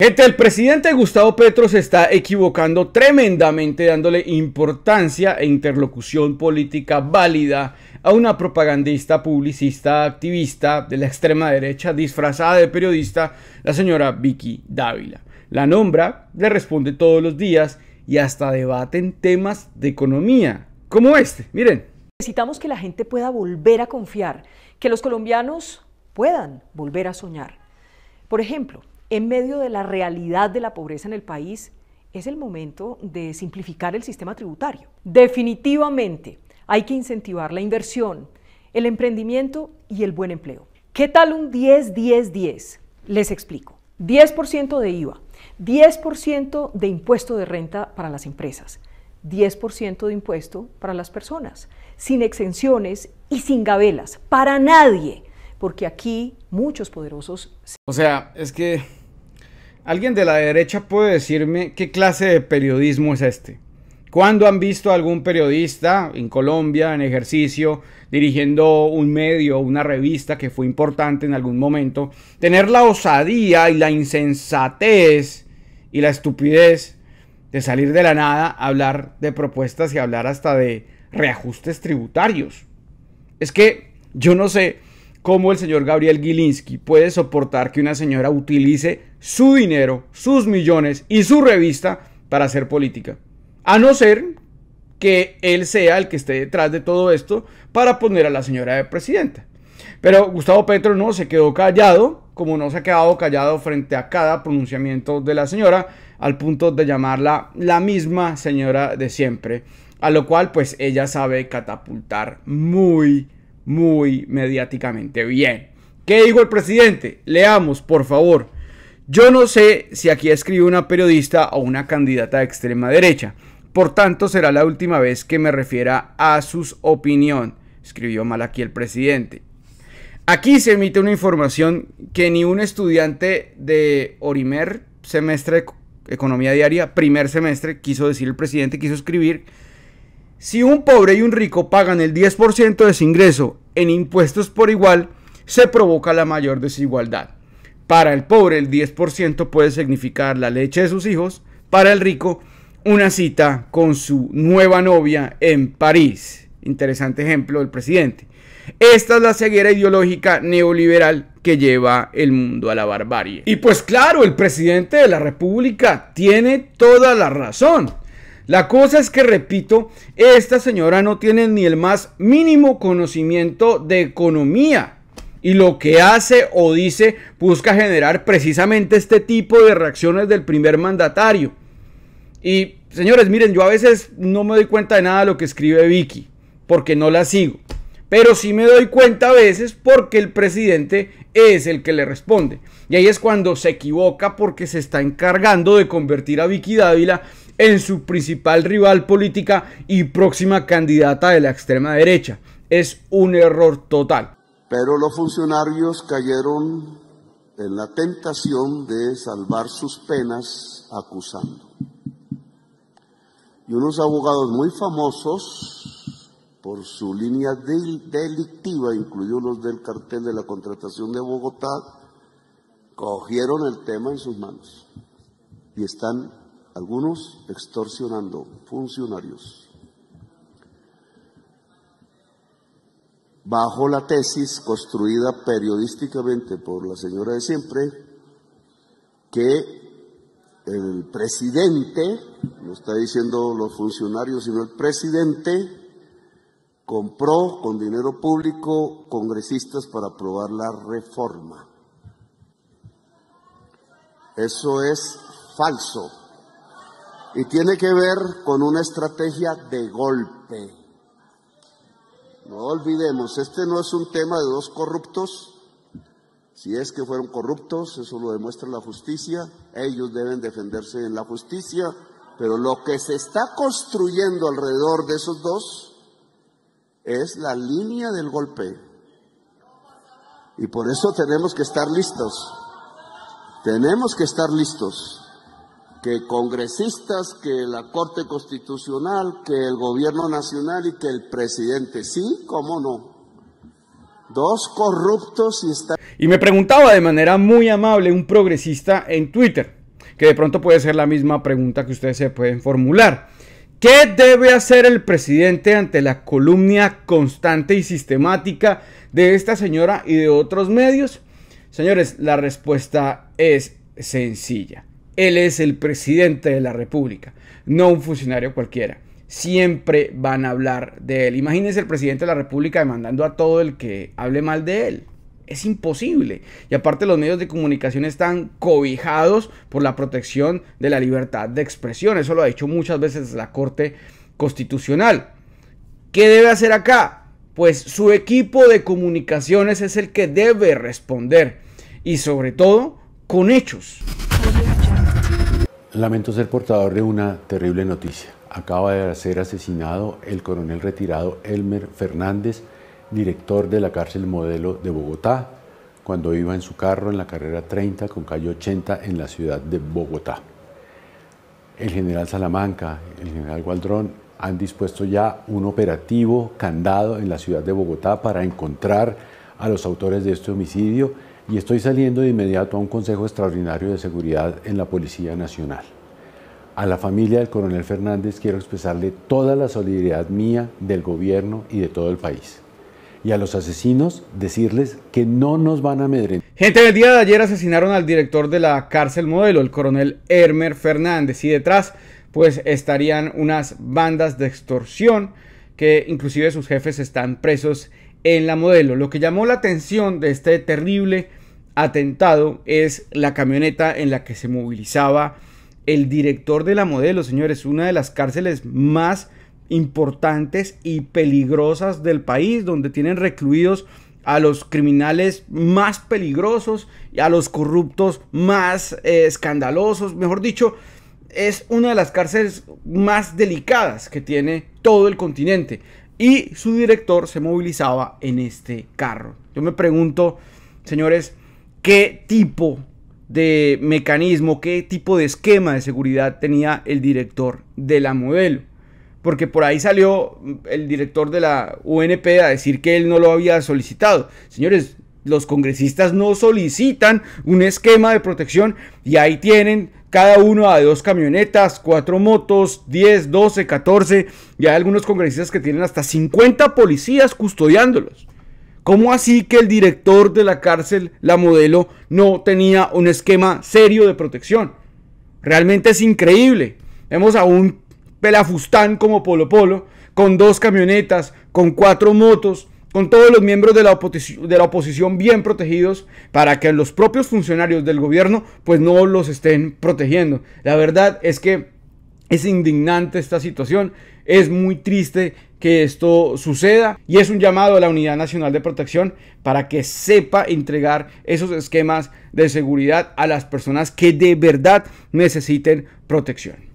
Gente, el presidente Gustavo Petro se está equivocando tremendamente dándole importancia e interlocución política válida a una propagandista, publicista, activista de la extrema derecha disfrazada de periodista, la señora Vicky Dávila. La nombra, le responde todos los días y hasta debaten temas de economía, como este, miren. Necesitamos que la gente pueda volver a confiar, que los colombianos puedan volver a soñar. Por ejemplo, en medio de la realidad de la pobreza en el país, es el momento de simplificar el sistema tributario. Definitivamente hay que incentivar la inversión, el emprendimiento y el buen empleo. ¿Qué tal un 10-10-10? Les explico. 10% de IVA, 10% de impuesto de renta para las empresas, 10% de impuesto para las personas, sin exenciones y sin gabelas, para nadie, porque aquí muchos poderosos... O sea, es que Alguien de la derecha puede decirme qué clase de periodismo es este. ¿Cuándo han visto a algún periodista en Colombia, en ejercicio, dirigiendo un medio, una revista que fue importante en algún momento, tener la osadía y la insensatez y la estupidez de salir de la nada, hablar de propuestas y hablar hasta de reajustes tributarios? Es que yo no sé cómo el señor Gabriel Gilinski puede soportar que una señora utilice su dinero, sus millones y su revista para hacer política. A no ser que él sea el que esté detrás de todo esto para poner a la señora de presidenta. Pero Gustavo Petro no se quedó callado, como no se ha quedado callado frente a cada pronunciamiento de la señora, al punto de llamarla la misma señora de siempre, a lo cual pues ella sabe catapultar muy, muy mediáticamente bien. ¿Qué dijo el presidente? Leamos, por favor. Yo no sé si aquí escribió una periodista o una candidata de extrema derecha. Por tanto, será la última vez que me refiera a sus opinión, escribió mal aquí el presidente. Aquí se emite una información que ni un estudiante de Orimer, semestre de Economía Diaria, primer semestre, quiso decir el presidente, quiso escribir. Si un pobre y un rico pagan el 10% de su ingreso en impuestos por igual, se provoca la mayor desigualdad. Para el pobre el 10% puede significar la leche de sus hijos, para el rico una cita con su nueva novia en París. Interesante ejemplo del presidente. Esta es la ceguera ideológica neoliberal que lleva el mundo a la barbarie. Y pues claro, el presidente de la República tiene toda la razón. La cosa es que, repito, esta señora no tiene ni el más mínimo conocimiento de economía. Y lo que hace o dice busca generar precisamente este tipo de reacciones del primer mandatario. Y señores, miren, yo a veces no me doy cuenta de nada de lo que escribe Vicky, porque no la sigo. Pero sí me doy cuenta a veces porque el presidente es el que le responde. Y ahí es cuando se equivoca porque se está encargando de convertir a Vicky Dávila en su principal rival política y próxima candidata de la extrema derecha. Es un error total. Pero los funcionarios cayeron en la tentación de salvar sus penas acusando. Y unos abogados muy famosos por su línea delictiva, incluidos los del cartel de la contratación de Bogotá, cogieron el tema en sus manos y están algunos extorsionando funcionarios. bajo la tesis construida periodísticamente por la señora de siempre, que el presidente, no está diciendo los funcionarios, sino el presidente, compró con dinero público congresistas para aprobar la reforma. Eso es falso y tiene que ver con una estrategia de golpe no olvidemos, este no es un tema de dos corruptos. Si es que fueron corruptos, eso lo demuestra la justicia. Ellos deben defenderse en la justicia. Pero lo que se está construyendo alrededor de esos dos es la línea del golpe. Y por eso tenemos que estar listos. Tenemos que estar listos que congresistas, que la Corte Constitucional, que el Gobierno Nacional y que el presidente. Sí, cómo no. Dos corruptos y está... Y me preguntaba de manera muy amable un progresista en Twitter, que de pronto puede ser la misma pregunta que ustedes se pueden formular. ¿Qué debe hacer el presidente ante la columna constante y sistemática de esta señora y de otros medios? Señores, la respuesta es sencilla. Él es el presidente de la República, no un funcionario cualquiera. Siempre van a hablar de él. Imagínense el presidente de la República demandando a todo el que hable mal de él. Es imposible. Y aparte los medios de comunicación están cobijados por la protección de la libertad de expresión. Eso lo ha dicho muchas veces la Corte Constitucional. ¿Qué debe hacer acá? Pues su equipo de comunicaciones es el que debe responder. Y sobre todo con hechos. Lamento ser portador de una terrible noticia. Acaba de ser asesinado el coronel retirado Elmer Fernández, director de la cárcel modelo de Bogotá, cuando iba en su carro en la carrera 30 con calle 80 en la ciudad de Bogotá. El general Salamanca, el general Gualdrón han dispuesto ya un operativo candado en la ciudad de Bogotá para encontrar a los autores de este homicidio y estoy saliendo de inmediato a un Consejo Extraordinario de Seguridad en la Policía Nacional. A la familia del coronel Fernández quiero expresarle toda la solidaridad mía, del gobierno y de todo el país. Y a los asesinos decirles que no nos van a amedrentar. Gente, el día de ayer asesinaron al director de la cárcel modelo, el coronel Hermer Fernández. Y detrás, pues estarían unas bandas de extorsión que inclusive sus jefes están presos en la modelo. Lo que llamó la atención de este terrible atentado es la camioneta en la que se movilizaba el director de la modelo, señores, una de las cárceles más importantes y peligrosas del país, donde tienen recluidos a los criminales más peligrosos y a los corruptos más eh, escandalosos, mejor dicho, es una de las cárceles más delicadas que tiene todo el continente y su director se movilizaba en este carro. Yo me pregunto, señores, ¿qué tipo de mecanismo, qué tipo de esquema de seguridad tenía el director de la modelo? Porque por ahí salió el director de la UNP a decir que él no lo había solicitado. Señores, los congresistas no solicitan un esquema de protección y ahí tienen cada uno de dos camionetas, cuatro motos, 10, 12, 14, y hay algunos congresistas que tienen hasta 50 policías custodiándolos. ¿Cómo así que el director de la cárcel, la modelo, no tenía un esquema serio de protección? Realmente es increíble. Vemos a un pelafustán como Polo Polo, con dos camionetas, con cuatro motos, con todos los miembros de la, de la, oposición bien protegidos para que los propios funcionarios del gobierno pues no los estén protegiendo. La verdad es que es indignante esta situación, es muy triste que esto suceda y es un llamado a la Unidad Nacional de Protección para que sepa entregar esos esquemas de seguridad a las personas que de verdad necesiten protección.